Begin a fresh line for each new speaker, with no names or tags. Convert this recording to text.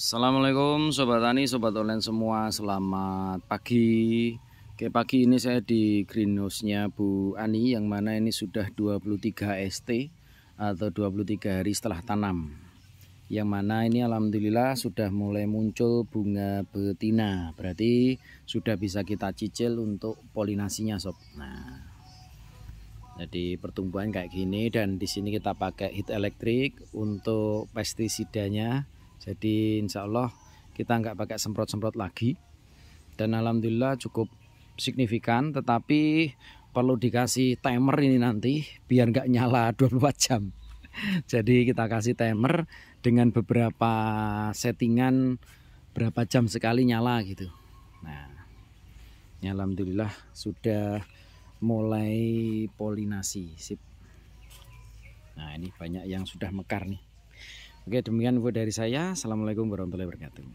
Assalamualaikum Sobat Tani, Sobat Online semua Selamat pagi Oke pagi ini saya di greenhouse nya Bu Ani Yang mana ini sudah 23 ST Atau 23 hari setelah tanam Yang mana ini Alhamdulillah sudah mulai muncul bunga betina Berarti sudah bisa kita cicil untuk polinasinya Sob Nah jadi pertumbuhan kayak gini dan di sini kita pakai heat elektrik untuk pestisidanya jadi insya Allah kita nggak pakai semprot-semprot lagi dan Alhamdulillah cukup signifikan tetapi perlu dikasih timer ini nanti biar nggak nyala 24 jam jadi kita kasih timer dengan beberapa settingan berapa jam sekali nyala gitu nah Alhamdulillah sudah mulai polinasi sip nah ini banyak yang sudah mekar nih Oke, demikian info dari saya. Assalamualaikum warahmatullahi wabarakatuh.